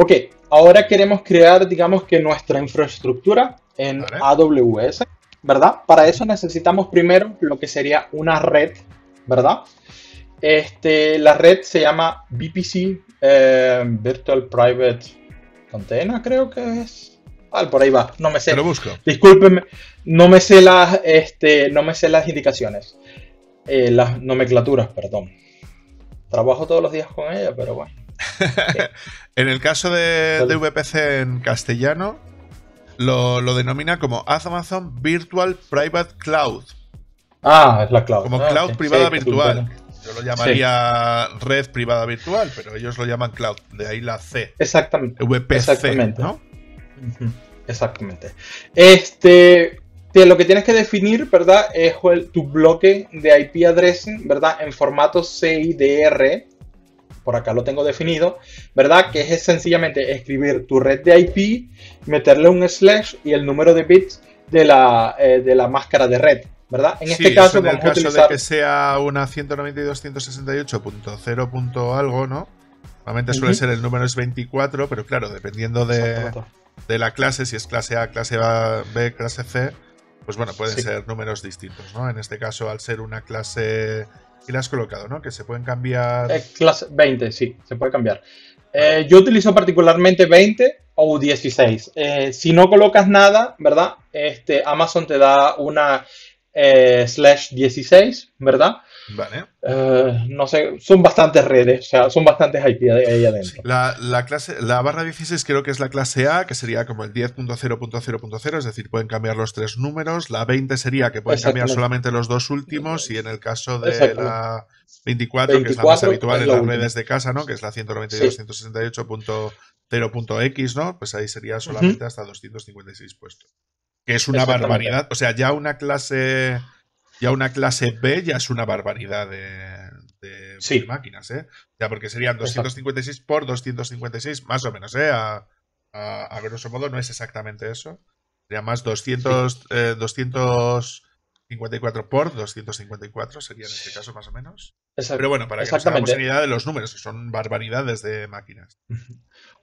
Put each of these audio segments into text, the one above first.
Ok, ahora queremos crear, digamos que nuestra infraestructura en AWS, ¿verdad? Para eso necesitamos primero lo que sería una red, ¿verdad? Este, la red se llama VPC eh, Virtual Private Container, creo que es. Ah, por ahí va, no me sé. lo busco. Discúlpenme, no me sé las, este, no me sé las indicaciones, eh, las nomenclaturas, perdón. Trabajo todos los días con ella, pero bueno. en el caso de, VPC en castellano, lo, denomina como Amazon Virtual Private Cloud. Ah, es la cloud. Como ah, cloud privada virtual. Yo lo llamaría red privada virtual, pero ellos lo llaman cloud. De ahí la C. Exactamente. VPC, Exactamente. Exactamente. Este, lo que tienes que definir, ¿verdad? Es tu bloque de IP addressing, ¿verdad? En formato CIDR, por acá lo tengo definido, ¿verdad? Que es sencillamente escribir tu red de IP, meterle un slash y el número de bits de la, eh, de la máscara de red, ¿verdad? En este caso, en el caso de que sea una 192.168.0. algo, ¿no? Normalmente suele ser el número es 24, pero claro, dependiendo de, la clase, si es clase A, clase B, clase C, pues bueno, pueden ser números distintos, ¿no? En este caso, al ser una clase y la has colocado, ¿no? Que se pueden cambiar. Eh, clase 20, sí, se puede cambiar. Eh, yo utilizo particularmente 20 o 16. Eh, si no colocas nada, ¿verdad? Este, Amazon te da una slash 16, ¿verdad? Vale. Eh, no sé, son bastantes redes, o sea, son bastantes IP ahí adentro. la, clase, la barra 16 creo que es la clase A, que sería como el 10.0.0.0, es decir, pueden cambiar los tres números. La 20 sería que pueden cambiar solamente los dos últimos, y en el caso de la 24, que es la más habitual en las redes de casa, ¿no? Que es la 192.168.0.x, ¿no? Pues ahí sería solamente hasta 256 puestos. Que es una barbaridad. O sea, ya una clase ya una clase B ya es una barbaridad de, máquinas, ¿eh? Ya porque serían 256 por 256, más o menos, ¿eh? A, a, grosso modo no es exactamente eso. Sería más 200, 254 eh, por 254, sería en este caso más o menos. Pero bueno, para que nos de los números, son barbaridades de máquinas.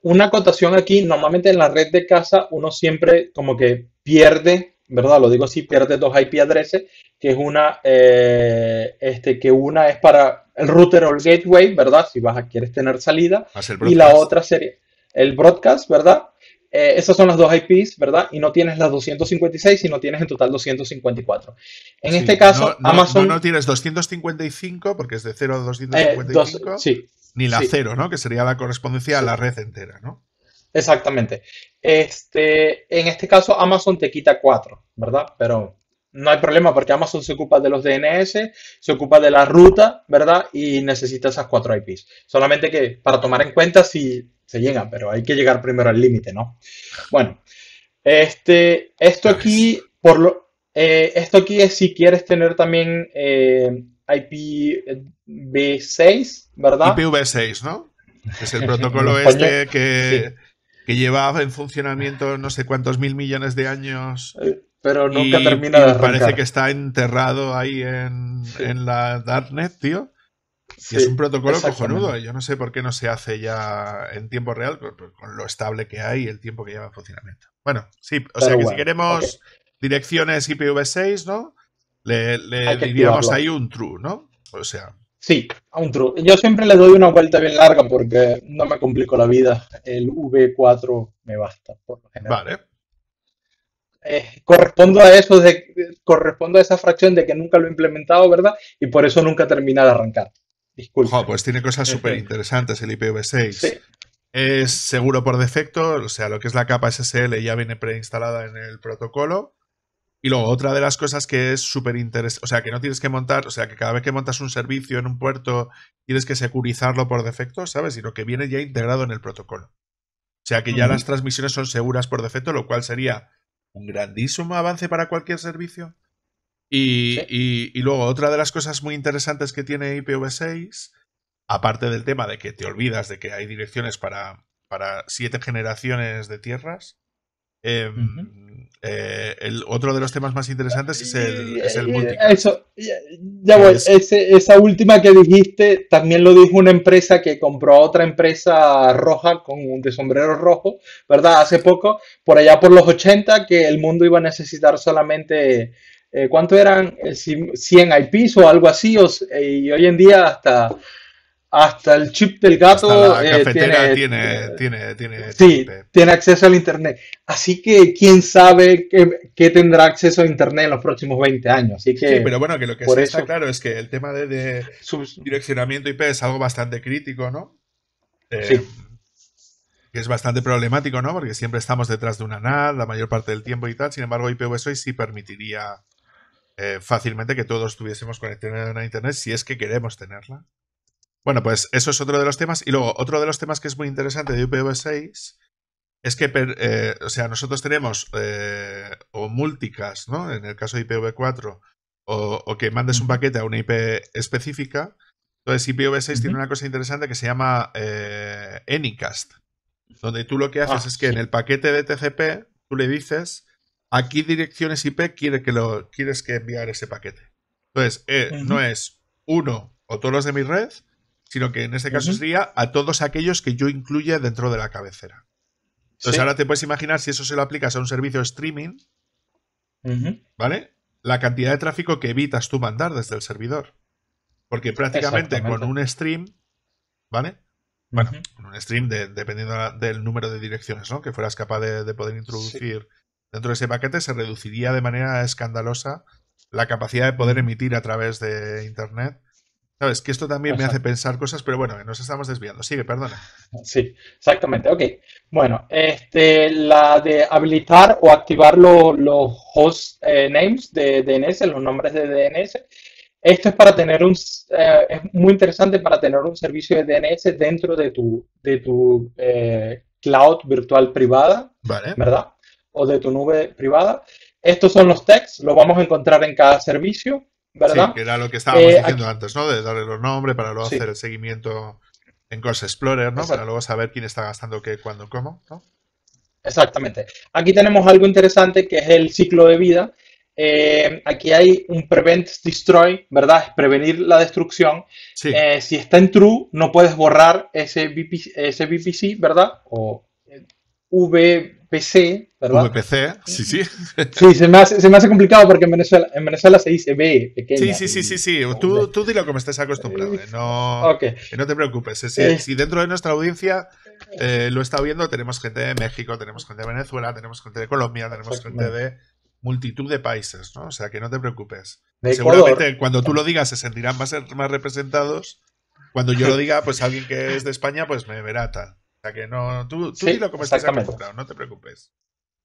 Una acotación aquí, normalmente en la red de casa uno siempre como que pierde ¿verdad? Lo digo así, pierdes dos IP addresses, que es una, eh, este, que una es para el router o el gateway, ¿verdad? Si vas a, quieres tener salida, y la otra sería el broadcast, ¿verdad? Eh, esas son las dos IPs, ¿verdad? Y no tienes las 256, sino tienes en total 254. En este caso, Amazon... No, no, tienes 255 porque es de 0 a 255. Eh, sí, ni la 0, ¿no? Que sería la correspondencia a la red entera, ¿no? Exactamente. Este, en este caso, Amazon te quita cuatro, ¿verdad? Pero no hay problema porque Amazon se ocupa de los DNS, se ocupa de la ruta, ¿verdad? Y necesita esas cuatro IPs. Solamente que para tomar en cuenta si se llega, pero hay que llegar primero al límite, ¿no? Bueno, este, esto aquí, por lo, eh, esto aquí es si quieres tener también eh, IPv6, eh, ¿verdad? IPv6, ¿no? Es el protocolo este que, que lleva en funcionamiento no sé cuántos mil millones de años. Eh, pero nunca termina Parece que está enterrado ahí en, la Darknet, tío. Y es un protocolo cojonudo. Yo no sé por qué no se hace ya en tiempo real con lo estable que hay y el tiempo que lleva en funcionamiento. Bueno, sí, o sea que si queremos direcciones IPv6, ¿no? Le, le diríamos ahí un true, ¿no? O sea. Sí, a un true. Yo siempre le doy una vuelta bien larga porque no me complico la vida. El V4 me basta, por lo general. Vale. Eh, correspondo a eso, de, a esa fracción de que nunca lo he implementado, ¿verdad? Y por eso nunca termina de arrancar. Disculpa. pues tiene cosas eh, súper eh. interesantes el IPv6. Es seguro por defecto, o sea, lo que es la capa SSL ya viene preinstalada en el protocolo. Y luego, otra de las cosas que es súper interesante, o sea, que no tienes que montar, o sea, que cada vez que montas un servicio en un puerto, tienes que securizarlo por defecto, ¿sabes? Sino que viene ya integrado en el protocolo. O sea, que ya las transmisiones son seguras por defecto, lo cual sería un grandísimo avance para cualquier servicio. Y, y, y luego, otra de las cosas muy interesantes que tiene IPv6, aparte del tema de que te olvidas de que hay direcciones para, para siete generaciones de tierras, Em, eh, el otro de los temas más interesantes es el, es eh, Eso, ya, esa última que dijiste también lo dijo una empresa que compró a otra empresa roja con un de sombrero rojo, ¿verdad? Hace poco, por allá por los 80, que el mundo iba a necesitar solamente. Eh, ¿Cuánto eran? 100 IPs o algo así, y hoy en día hasta hasta el chip del gato la eh, tiene, eh, tiene acceso al Internet. Así que quién sabe qué, tendrá acceso a Internet en los próximos 20 años. sí, pero bueno, que lo que está claro es que el tema de, direccionamiento IP es algo bastante crítico, ¿no? Eh, sí. Que es bastante problemático, ¿no? Porque siempre estamos detrás de una NAT la mayor parte del tiempo y tal. Sin embargo, IPv6 sí permitiría eh, fácilmente que todos tuviésemos conectados a Internet si es que queremos tenerla. Bueno, pues eso es otro de los temas. Y luego, otro de los temas que es muy interesante de IPv6 es que, eh, o sea, nosotros tenemos eh, o multicast, ¿no? En el caso de IPv4, o, que mandes un paquete a una IP específica. Entonces, IPv6 tiene una cosa interesante que se llama eh, Anycast, donde tú lo que haces ah, es que en el paquete de TCP tú le dices a qué direcciones IP que lo, quieres que enviar ese paquete. Entonces, no es uno o todos los de mi red, sino que en este caso sería a todos aquellos que yo incluya dentro de la cabecera. Entonces ahora te puedes imaginar si eso se lo aplicas a un servicio streaming, ¿vale? La cantidad de tráfico que evitas tú mandar desde el servidor. Porque prácticamente con un stream, ¿vale? Bueno, con un stream dependiendo del número de direcciones, ¿no? Que fueras capaz de, poder introducir dentro de ese paquete, se reduciría de manera escandalosa la capacidad de poder emitir a través de Internet Sabes que esto también me hace pensar cosas, pero bueno, nos estamos desviando. Sigue, perdona. Sí, exactamente. Ok. Bueno, este, la de habilitar o activar los host eh, names de DNS, los nombres de DNS. Esto es para tener un, eh, es muy interesante para tener un servicio de DNS dentro de tu, de tu eh, cloud virtual privada, ¿verdad? O de tu nube privada. Estos son los tags, los vamos a encontrar en cada servicio. Sí, que era lo que estábamos eh, diciendo antes, ¿no? De darle los nombres para luego hacer el seguimiento en Course Explorer, ¿no? Para luego saber quién está gastando qué, cuándo, cómo, ¿no? Exactamente. Aquí tenemos algo interesante que es el ciclo de vida. Eh, aquí hay un prevent destroy, ¿verdad? Es prevenir la destrucción. Eh, si está en true, no puedes borrar ese, VPC, ese VPC ¿verdad? O V, PC, ¿verdad? PC, sí, sí. Sí, se me, hace, complicado porque en Venezuela, en Venezuela se dice B pequeña. Sí, sí, sí, sí, sí. Tú, tú dilo estés acostumbrado. ¿eh? no, te preocupes. Eh. Si, dentro de nuestra audiencia eh, lo está viendo, tenemos gente de México, tenemos gente de Venezuela, tenemos gente de Colombia, tenemos gente de multitud de países, ¿no? O sea, que no te preocupes. Seguramente cuando tú lo digas se sentirán más, más representados. Cuando yo lo diga, pues alguien que es de España, pues me verá tal que no, tú, sí, dilo como no te preocupes.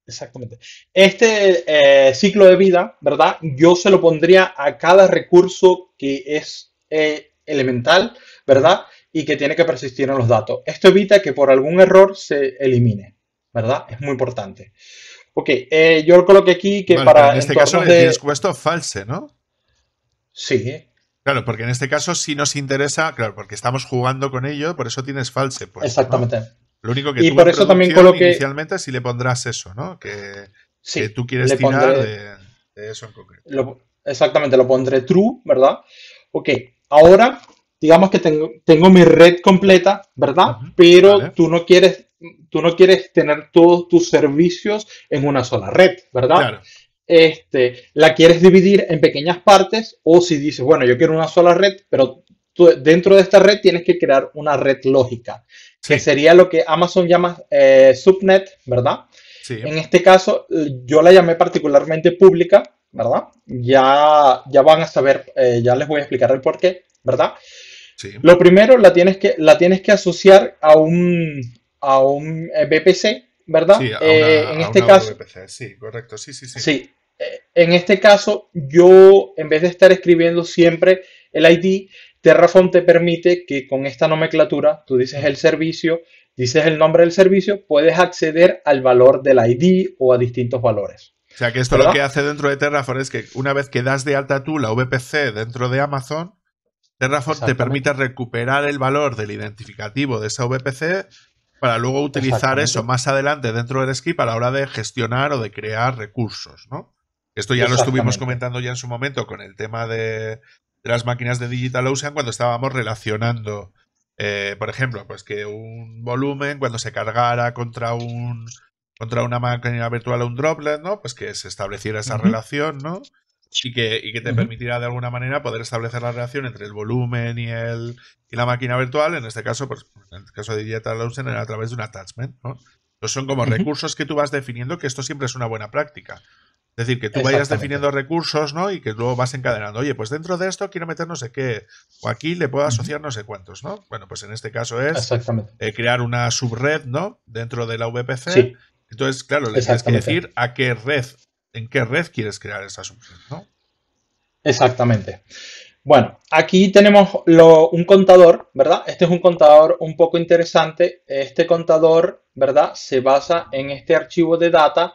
Exactamente. Este eh, ciclo de vida, ¿verdad? Yo se lo pondría a cada recurso que es eh, elemental, ¿verdad? Y que tiene que persistir en los datos. Esto evita que por algún error se elimine, ¿verdad? Es muy importante. Ok, eh, yo yo coloqué aquí que para... En este caso de... tienes puesto false, ¿no? Sí, Claro, porque en este caso sí nos interesa, claro, porque estamos jugando con ello, por eso tienes false. Pues, Exactamente. Lo único que y por eso también coloqué... inicialmente sí le pondrás eso, ¿no? Que, tú quieres tirar de, eso en concreto. exactamente, lo pondré true, ¿verdad? Ok, ahora digamos que tengo, tengo mi red completa, ¿verdad? Pero tú no quieres tú no quieres tener todos tus servicios en una sola red, ¿verdad? Claro este, la quieres dividir en pequeñas partes o si dices, bueno, yo quiero una sola red, pero dentro de esta red tienes que crear una red lógica, que sería lo que Amazon llama eh, subnet, ¿verdad? En este caso, yo la llamé particularmente pública, ¿verdad? Ya, ya van a saber, eh, ya les voy a explicar el por qué, ¿verdad? Lo primero, la tienes que, la tienes que asociar a un, a un eh, BPC, ¿verdad? Sí, en este caso. sí, correcto, sí, sí, sí. Sí, en este caso, yo en vez de estar escribiendo siempre el ID, Terraform te permite que con esta nomenclatura, tú dices el servicio, dices el nombre del servicio, puedes acceder al valor del ID o a distintos valores. O sea que esto lo que hace dentro de Terraform es que una vez que das de alta tú la VPC dentro de Amazon, Terraform te permite recuperar el valor del identificativo de esa VPC para luego utilizar eso más adelante dentro del script a la hora de gestionar o de crear recursos, ¿no? Esto ya lo estuvimos comentando ya en su momento con el tema de, las máquinas de Digital Ocean cuando estábamos relacionando, eh, por ejemplo, pues que un volumen cuando se cargara contra un contra una máquina virtual o un droplet, ¿no? Pues que se estableciera esa relación, ¿no? Y que, y que te permitirá de alguna manera poder establecer la relación entre el volumen y el y la máquina virtual. En este caso, pues en el caso de Digital Ocean era a través de un attachment, ¿no? son como recursos que tú vas definiendo que esto siempre es una buena práctica. Es decir, que tú vayas definiendo recursos, ¿no? Y que luego vas encadenando. Oye, pues dentro de esto quiero meter no sé qué. O aquí le puedo asociar no sé cuántos, ¿no? Bueno, pues en este caso es eh, crear una subred, ¿no? Dentro de la VPC. Entonces, claro, le tienes que decir a qué red, en qué red quieres crear esa subred, ¿no? Exactamente. Bueno, aquí tenemos un contador, ¿verdad? Este es un contador un poco interesante. Este contador, ¿verdad? Se basa en este archivo de data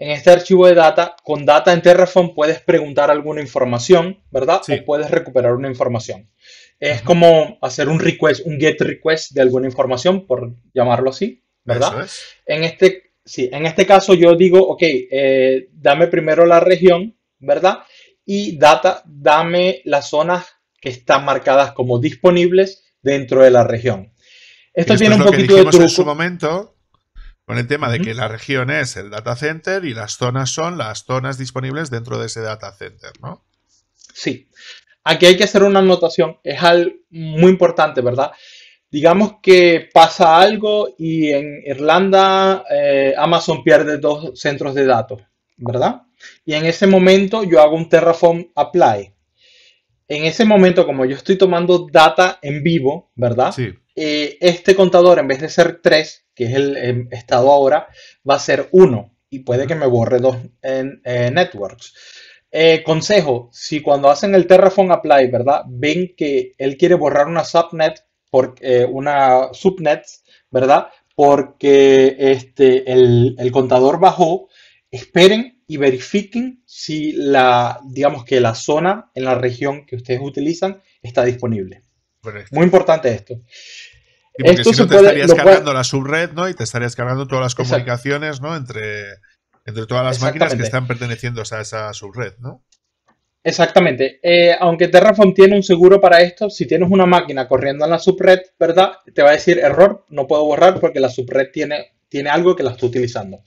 en este archivo de data, con data en Terraform puedes preguntar alguna información, ¿verdad? O puedes recuperar una información. Es como hacer un request, un get request de alguna información, por llamarlo así, ¿verdad? En este, sí, en este caso yo digo, ok, eh, dame primero la región, ¿verdad? Y data, dame las zonas que están marcadas como disponibles dentro de la región. Esto, tiene un poquito de truco. En su momento con el tema de que la región es el data center y las zonas son las zonas disponibles dentro de ese data center, ¿no? Sí. Aquí hay que hacer una anotación, es algo muy importante, ¿verdad? Digamos que pasa algo y en Irlanda eh, Amazon pierde dos centros de datos, ¿verdad? Y en ese momento yo hago un Terraform Apply. En ese momento, como yo estoy tomando data en vivo, ¿verdad? Sí. Eh, este contador, en vez de ser 3, que es el, em, estado ahora, va a ser 1 y puede que me borre dos en, eh, networks. Eh, consejo, si cuando hacen el Terraform Apply, ¿verdad? Ven que él quiere borrar una subnet, por, una subnet, ¿verdad? Porque este, el, contador bajó, esperen y verifiquen si la, digamos que la zona en la región que ustedes utilizan está disponible. Muy importante esto porque si no te estarías cargando la subred, ¿no? Y te estarías cargando todas las comunicaciones, ¿no? Entre, entre todas las máquinas que están perteneciendo a esa subred, ¿no? Exactamente. Eh, aunque Terraform tiene un seguro para esto, si tienes una máquina corriendo en la subred, ¿verdad? Te va a decir error, no puedo borrar porque la subred tiene, tiene algo que la está utilizando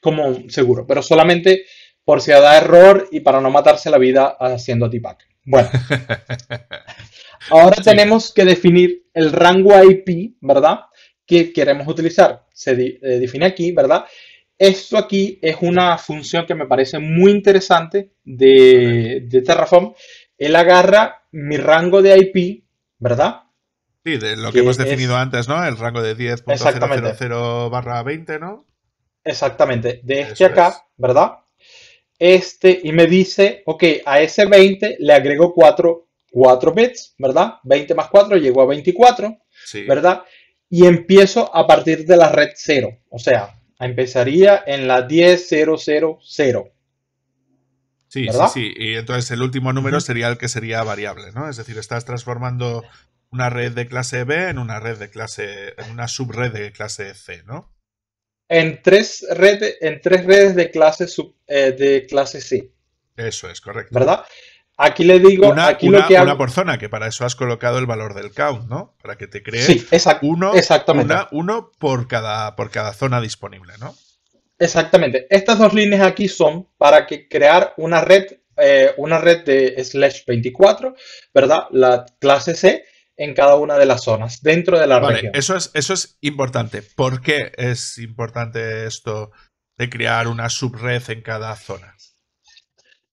como un seguro, pero solamente por si da error y para no matarse la vida haciendo t Bueno, ahora tenemos que definir el rango IP, ¿verdad? Que queremos utilizar. Se define aquí, ¿verdad? Esto aquí es una función que me parece muy interesante de, Terraform. Él agarra mi rango de IP, ¿verdad? Sí, de lo que, hemos definido antes, ¿no? El rango de 10.000 barra 20, ¿no? Exactamente, de este acá, ¿verdad? Este, y me dice, ok, a ese 20 le agrego 4 4 bits, ¿verdad? 20 más 4 llegó a 24, ¿verdad? Y empiezo a partir de la red 0, o sea, empezaría en la 10000. Sí, sí, sí. Y entonces el último número sería el que sería variable, ¿no? Es decir, estás transformando una red de clase B en una red de clase, en una subred de clase C, ¿no? En tres redes, en tres redes de clase eh, de clase C. Eso es correcto. ¿Verdad? Aquí le digo. Una, aquí que una por zona, que para eso has colocado el valor del count, ¿no? Para que te crees sí, uno, exactamente. uno por, cada, por cada zona disponible, ¿no? Exactamente. Estas dos líneas aquí son para que crear una red, eh, una red de slash 24, ¿verdad? La clase C en cada una de las zonas, dentro de la red Eso es, eso es importante. ¿Por qué es importante esto de crear una subred en cada zona?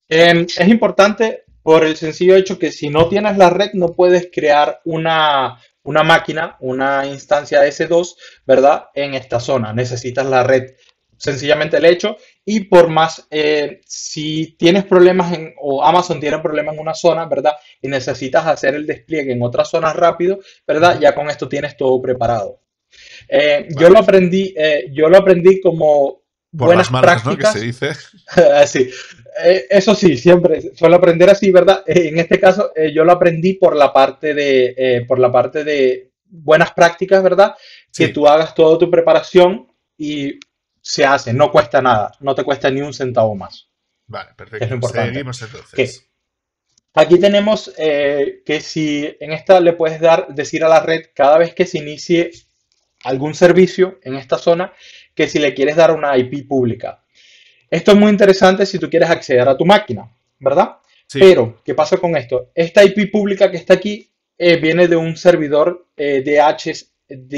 Em, es importante por el sencillo hecho que si no tienes la red no puedes crear una, máquina, una instancia S2, ¿verdad? En esta zona. Necesitas la red sencillamente el hecho y por más eh, si tienes problemas en o Amazon tiene problemas en una zona verdad y necesitas hacer el despliegue en otra zona rápido verdad ya con esto tienes todo preparado eh, yo lo aprendí eh, yo lo aprendí como buenas prácticas que se dice ah, sí eh, eso sí, siempre suelo aprender así, ¿verdad? Eh, en este caso, eh, yo lo aprendí por la parte de, por la parte de buenas prácticas, ¿verdad? Que tú hagas toda tu preparación y se hace, no cuesta nada, no te cuesta ni un centavo más. Vale, perfecto. Es importante. aquí tenemos que si en esta le puedes dar, decir a la red cada vez que se inicie algún servicio en esta zona, que si le quieres dar una IP pública. Esto es muy interesante si tú quieres acceder a tu máquina, ¿verdad? Pero, ¿qué pasa con esto? Esta IP pública que está aquí eh, viene de un servidor eh, DHCP,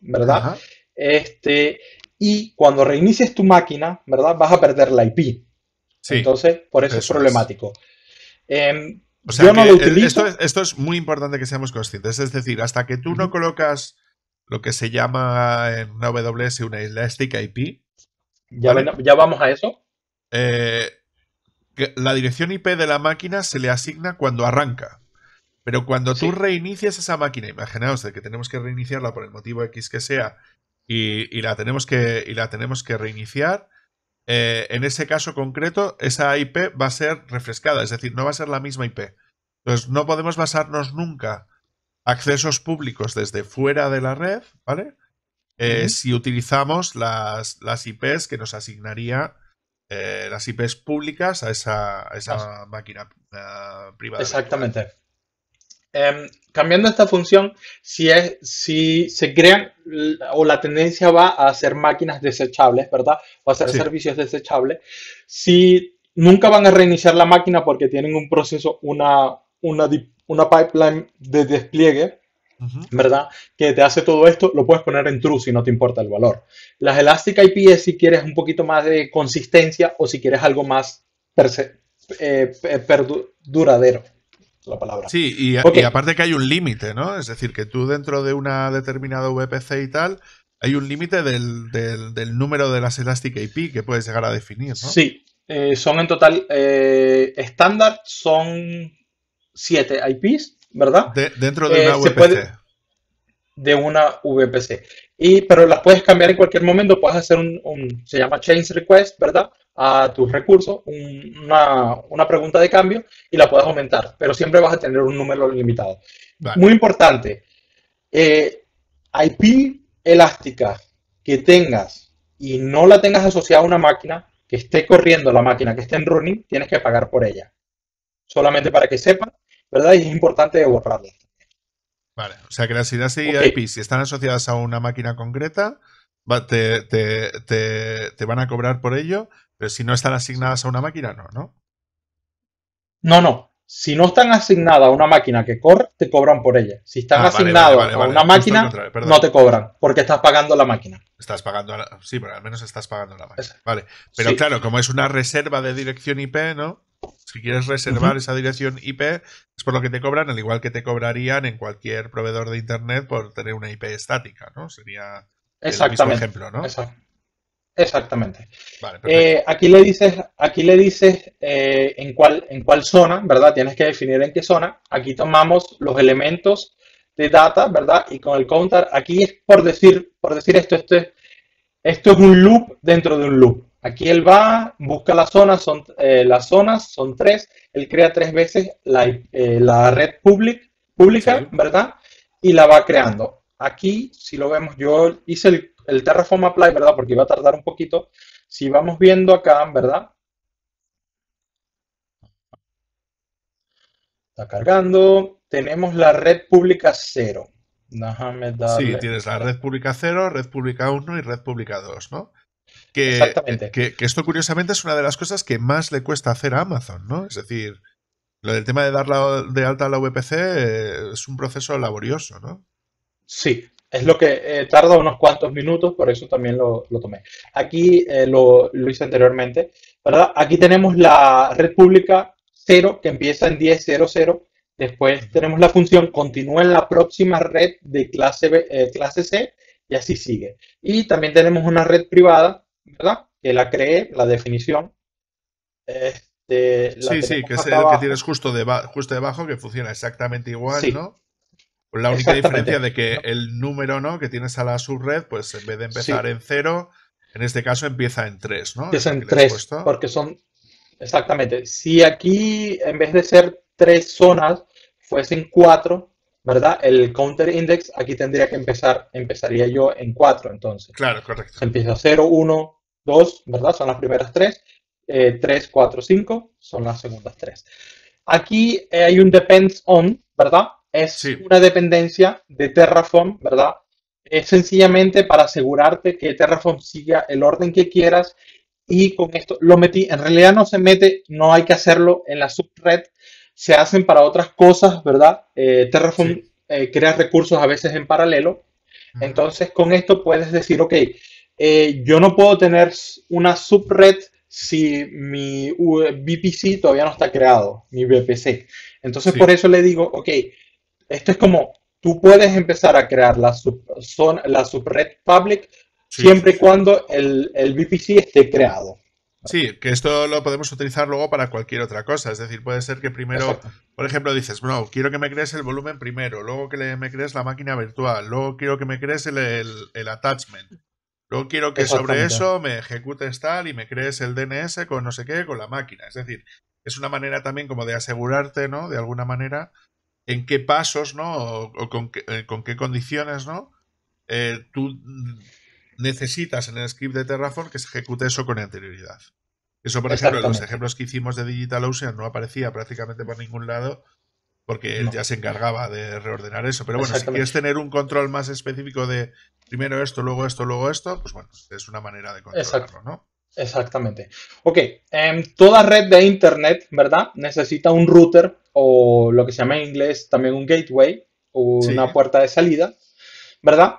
¿verdad? Este, y cuando reinicies tu máquina, ¿verdad? Vas a perder la IP. Sí, Entonces, por eso, es problemático. Esto, es, muy importante que seamos conscientes. Es decir, hasta que tú no colocas lo que se llama en una AWS una Elastic IP, ya, vamos a eso. Eh, la dirección IP de la máquina se le asigna cuando arranca. Pero cuando tú reinicias esa máquina, imaginaos de que tenemos que reiniciarla por el motivo X que sea y, la, tenemos que, la tenemos que reiniciar, eh, en ese caso concreto, esa IP va a ser refrescada, es decir, no va a ser la misma IP. Entonces, no podemos basarnos nunca accesos públicos desde fuera de la red, ¿vale? Eh, si utilizamos las, las, IPs que nos asignaría eh, las IPs públicas a esa, esa máquina eh, privada. Exactamente. Em, cambiando esta función, si, es, si se crean o la tendencia va a ser máquinas desechables, ¿verdad? O a ser servicios desechables. Si nunca van a reiniciar la máquina porque tienen un proceso, una, una, una pipeline de despliegue, ¿verdad? Que te hace todo esto, lo puedes poner en true si no te importa el valor. Las Elastic IP es si quieres un poquito más de consistencia o si quieres algo más eh, duradero. La palabra. Sí, y, aparte que hay un límite, ¿no? Es decir, que tú dentro de una determinada VPC y tal, hay un límite del, número de las Elastic IP que puedes llegar a definir, ¿no? Sí, eh, son en total eh, estándar, son 7 IPs ¿verdad? dentro de eh, una VPC. de una VPC. Y, pero las puedes cambiar en cualquier momento, puedes hacer un, se llama change request, ¿verdad? A tus recursos, una, una, pregunta de cambio y la puedes aumentar, pero siempre vas a tener un número limitado. Muy importante, eh, IP elástica que tengas y no la tengas asociada a una máquina, que esté corriendo la máquina, que esté en running, tienes que pagar por ella. Solamente para que sepan ¿verdad? Y es importante borrarlas. Vale, o sea que las ideas y e IP, si están asociadas a una máquina concreta, te, te, te, te, van a cobrar por ello, pero si no están asignadas a una máquina, no, ¿no? No, no. Si no están asignadas a una máquina que corre, te cobran por ella. Si están ah, asignadas a una máquina, no te cobran, porque estás pagando la máquina. Estás pagando, la... sí, pero al menos estás pagando la máquina. Vale, pero claro, como es una reserva de dirección IP, ¿no? Si quieres reservar esa dirección IP, es por lo que te cobran, al igual que te cobrarían en cualquier proveedor de Internet por tener una IP estática, ¿no? Sería Exactamente. el ejemplo, ¿no? Exactamente. Eh, aquí le dices, aquí le dices eh, en, cuál, en cuál zona, ¿verdad? Tienes que definir en qué zona. Aquí tomamos los elementos de data, ¿verdad? Y con el counter, aquí es por decir, por decir esto, esto esto es un loop dentro de un loop. Aquí él va, busca las zonas, son, eh, las zonas son tres, él crea tres veces la, eh, red pública, ¿verdad? Y la va creando. Aquí, si lo vemos, yo hice el, Terraform Apply, ¿verdad? Porque iba a tardar un poquito. Si vamos viendo acá, ¿verdad? Está cargando. Tenemos la red pública cero. Déjame Sí, tienes la red pública cero, red pública 1 y red pública 2, ¿no? Que, Que, esto, curiosamente, es una de las cosas que más le cuesta hacer a Amazon, ¿no? Es decir, lo del tema de dar la, de alta a la VPC eh, es un proceso laborioso, ¿no? Sí, es lo que eh, tarda unos cuantos minutos, por eso también lo, tomé. Aquí eh, lo, hice anteriormente, ¿verdad? Aquí tenemos la red pública 0 que empieza en 10.00. Después tenemos la función continúa en la próxima red de clase, clase C y así sigue. Y también tenemos una red privada, ¿verdad? Que la cree, la definición. Este, sí, sí, que es el que tienes justo, debajo, que funciona exactamente igual, ¿no? La única diferencia de que el número ¿no? que tienes a la subred, pues en vez de empezar en cero, en este caso empieza en tres, ¿no? en tres, porque son... Exactamente. Si aquí, en vez de ser tres zonas, fuesen cuatro, ¿verdad? El counter index aquí tendría que empezar, empezaría yo en 4 entonces. Claro, correcto. Empieza 0, 1, 2, ¿verdad? Son las primeras 3. 3, 4, 5 son las segundas 3. Aquí eh, hay un depends on, ¿verdad? Es una dependencia de Terraform, ¿verdad? Es sencillamente para asegurarte que Terraform siga el orden que quieras y con esto lo metí. En realidad no se mete, no hay que hacerlo en la subred, se hacen para otras cosas, ¿verdad? Eh, Terraform eh, crea recursos a veces en paralelo. Entonces, con esto puedes decir, ok, eh, yo no puedo tener una subred si mi VPC todavía no está creado, mi VPC. Entonces, por eso le digo, ok, esto es como, tú puedes empezar a crear la, sub, son, la subred public siempre y cuando el, el VPC esté creado. Sí, que esto lo podemos utilizar luego para cualquier otra cosa. Es decir, puede ser que primero, por ejemplo, dices, bro, quiero que me crees el volumen primero, luego que me crees la máquina virtual, luego quiero que me crees el, attachment, luego quiero que sobre eso me ejecutes tal y me crees el DNS con no sé qué, con la máquina. Es decir, es una manera también como de asegurarte, ¿no? De alguna manera, en qué pasos, ¿no? O, con, qué, eh, con, qué, condiciones, ¿no? Eh, tú necesitas en el script de Terraform que se ejecute eso con anterioridad. Eso, por ejemplo, en los ejemplos que hicimos de DigitalOcean no aparecía prácticamente por ningún lado porque él ya se encargaba de reordenar eso. Pero bueno, si quieres tener un control más específico de primero esto, luego esto, luego esto, pues bueno, es una manera de controlarlo, ¿no? Exactamente. Ok, em, toda red de Internet, ¿verdad? Necesita un router o lo que se llama en inglés también un gateway, o una puerta de salida, ¿verdad?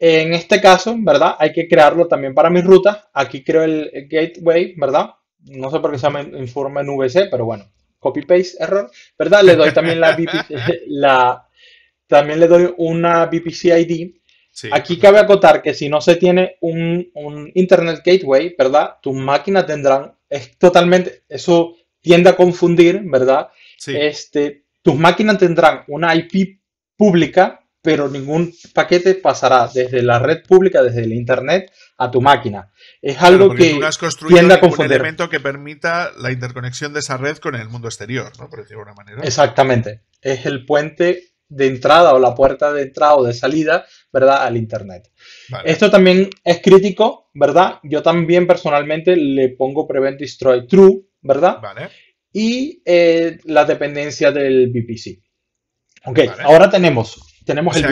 En este caso, ¿verdad? Hay que crearlo también para mis rutas. Aquí creo el gateway, ¿verdad? No sé por qué se llama informe en VC, pero bueno, copy paste error, ¿verdad? Le doy también la, también le doy una VPC ID. Aquí cabe acotar que si no se tiene un, Internet Gateway, ¿verdad? Tus máquinas tendrán, es totalmente, eso tiende a confundir, ¿verdad? Sí. Este, tus máquinas tendrán una IP pública pero ningún paquete pasará desde la red pública, desde el Internet, a tu máquina. Es algo que no has construido tiende elemento que permita la interconexión de esa red con el mundo exterior, ¿no? por decirlo de alguna manera. Exactamente. Es el puente de entrada o la puerta de entrada o de salida, ¿verdad?, al Internet. Esto también es crítico, ¿verdad? Yo también personalmente le pongo Prevent Destroy True, ¿verdad? Vale. Y eh, la dependencia del VPC. Ok, ahora tenemos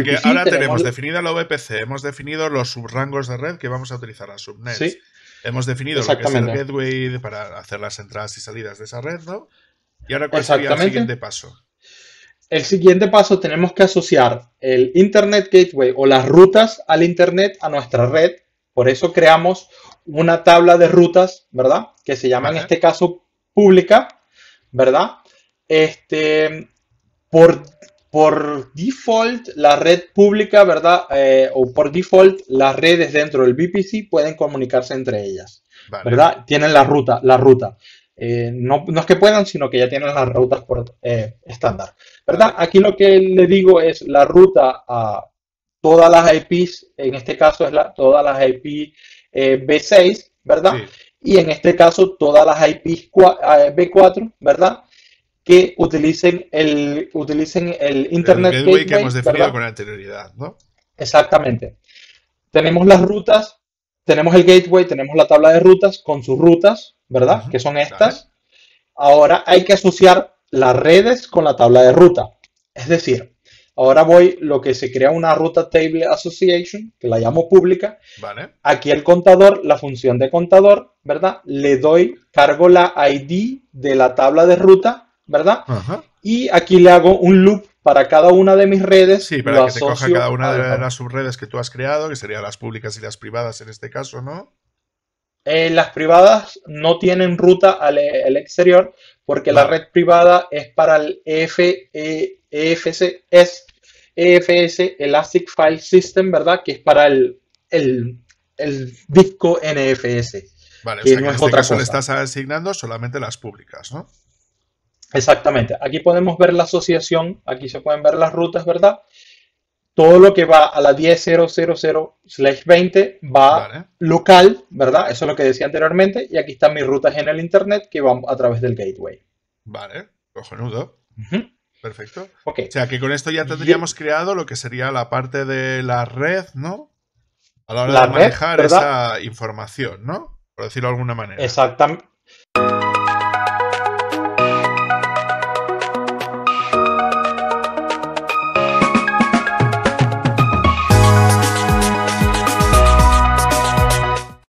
que ahora tenemos, definida la VPC, hemos definido los subrangos de red que vamos a utilizar, a subnets. Hemos definido lo que es el gateway para hacer las entradas y salidas de esa red, ¿no? Y ahora, ¿cuál sería el siguiente paso? El siguiente paso tenemos que asociar el Internet Gateway o las rutas al Internet a nuestra red. Por eso creamos una tabla de rutas, ¿verdad? Que se llama en este caso pública, ¿verdad? Este, por por default la red pública, ¿verdad? Eh, o por default las redes dentro del VPC pueden comunicarse entre ellas, ¿verdad? Tienen la ruta, la ruta. Eh, no, no, es que puedan, sino que ya tienen las rutas por eh, estándar, ¿verdad? Aquí lo que le digo es la ruta a todas las IPs, en este caso es la, todas las IP B6, ¿verdad? Y en este caso todas las IPs B4, ¿verdad? que utilicen el, utilicen el Internet Gateway, que hemos definido con anterioridad, ¿no? Exactamente. Tenemos las rutas, tenemos el Gateway, tenemos la tabla de rutas con sus rutas, ¿verdad? que son estas. Ahora hay que asociar las redes con la tabla de ruta. Es decir, ahora voy lo que se crea una ruta table association, que la llamo pública. Vale. Aquí el contador, la función de contador, ¿verdad? Le doy, cargo la ID de la tabla de ruta ¿verdad? Y aquí le hago un loop para cada una de mis redes. Sí, para que te coja cada una de las subredes que tú has creado, que serían las públicas y las privadas en este caso, ¿no? Eh, las privadas no tienen ruta al, e-, exterior porque la red privada es para el EFS e EFS, e Elastic File System, ¿verdad? Que es para el, el, disco NFS. Vale, que en este otra estás asignando solamente las públicas, ¿no? Exactamente, aquí podemos ver la asociación, aquí se pueden ver las rutas, ¿verdad? Todo lo que va a la 10000/20 va local, ¿verdad? Eso es lo que decía anteriormente. Y aquí están mis rutas en el internet que van a través del gateway. Vale, cojonudo. Perfecto. O sea que con esto ya tendríamos creado lo que sería la parte de la red, ¿no? A la hora de manejar esa información, ¿no? Por decirlo de alguna manera. Exactamente.